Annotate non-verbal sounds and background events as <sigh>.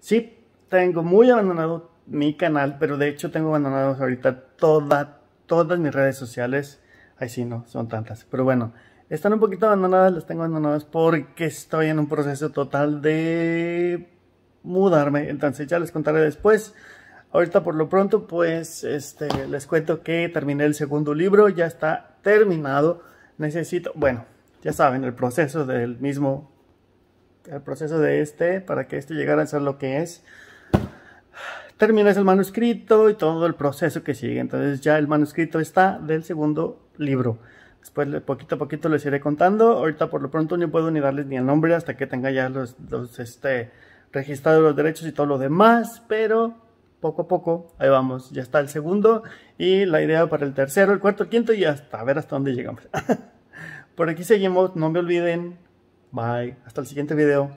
Sí, tengo muy abandonado mi canal, pero de hecho tengo abandonados ahorita todas mis redes sociales. Ay, sí, no, son tantas. Pero bueno, están un poquito abandonadas, las tengo abandonadas porque estoy en un proceso total de mudarme. Entonces ya les contaré después. Ahorita por lo pronto, pues este, les cuento que terminé el segundo libro, ya está terminado. Necesito, bueno, ya saben, el proceso del mismo el proceso de este para que este llegara a ser lo que es. Terminas el manuscrito y todo el proceso que sigue. Entonces ya el manuscrito está del segundo libro. Después poquito a poquito les iré contando. Ahorita por lo pronto no puedo ni darles ni el nombre hasta que tenga ya los, los este, registrados los derechos y todo lo demás. Pero poco a poco, ahí vamos. Ya está el segundo y la idea para el tercero, el cuarto, el quinto y hasta a ver hasta dónde llegamos. <laughs> por aquí seguimos. No me olviden Bye. Hasta el siguiente video.